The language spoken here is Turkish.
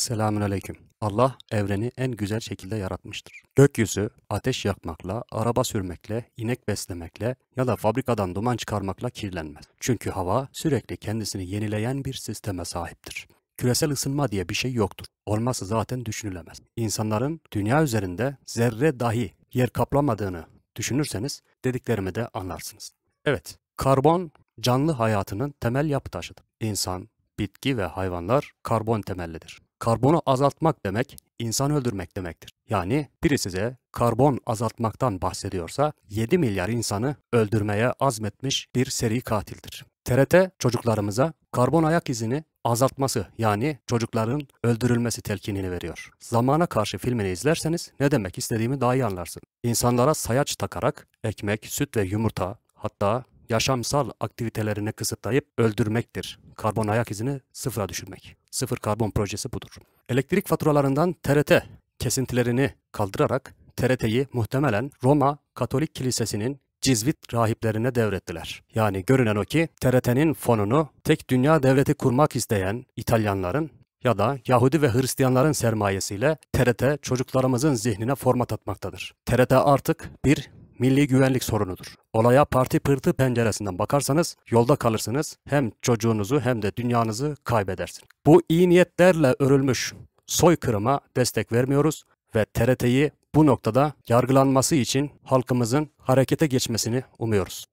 Selamün Aleyküm. Allah evreni en güzel şekilde yaratmıştır. Gökyüzü ateş yakmakla, araba sürmekle, inek beslemekle ya da fabrikadan duman çıkarmakla kirlenmez. Çünkü hava sürekli kendisini yenileyen bir sisteme sahiptir. Küresel ısınma diye bir şey yoktur. Olması zaten düşünülemez. İnsanların dünya üzerinde zerre dahi yer kaplamadığını düşünürseniz dediklerimi de anlarsınız. Evet, karbon canlı hayatının temel yapı taşıdır. İnsan, bitki ve hayvanlar karbon temellidir. Karbonu azaltmak demek insan öldürmek demektir. Yani biri size karbon azaltmaktan bahsediyorsa 7 milyar insanı öldürmeye azmetmiş bir seri katildir. TRT çocuklarımıza karbon ayak izini azaltması yani çocukların öldürülmesi telkinini veriyor. Zamana karşı filmini izlerseniz ne demek istediğimi daha iyi anlarsın. İnsanlara sayaç takarak ekmek, süt ve yumurta hatta yaşamsal aktivitelerini kısıtlayıp öldürmektir. Karbon ayak izini sıfıra düşürmek. Sıfır karbon projesi budur. Elektrik faturalarından TRT kesintilerini kaldırarak TRT'yi muhtemelen Roma Katolik Kilisesi'nin Cizvit rahiplerine devrettiler. Yani görünen o ki TRT'nin fonunu tek dünya devleti kurmak isteyen İtalyanların ya da Yahudi ve Hristiyanların sermayesiyle TRT çocuklarımızın zihnine format atmaktadır. TRT artık bir milli güvenlik sorunudur. Olaya parti pırtı penceresinden bakarsanız yolda kalırsınız hem çocuğunuzu hem de dünyanızı kaybedersiniz. Bu iyi niyetlerle örülmüş soykırıma destek vermiyoruz ve TRT'yi bu noktada yargılanması için halkımızın harekete geçmesini umuyoruz.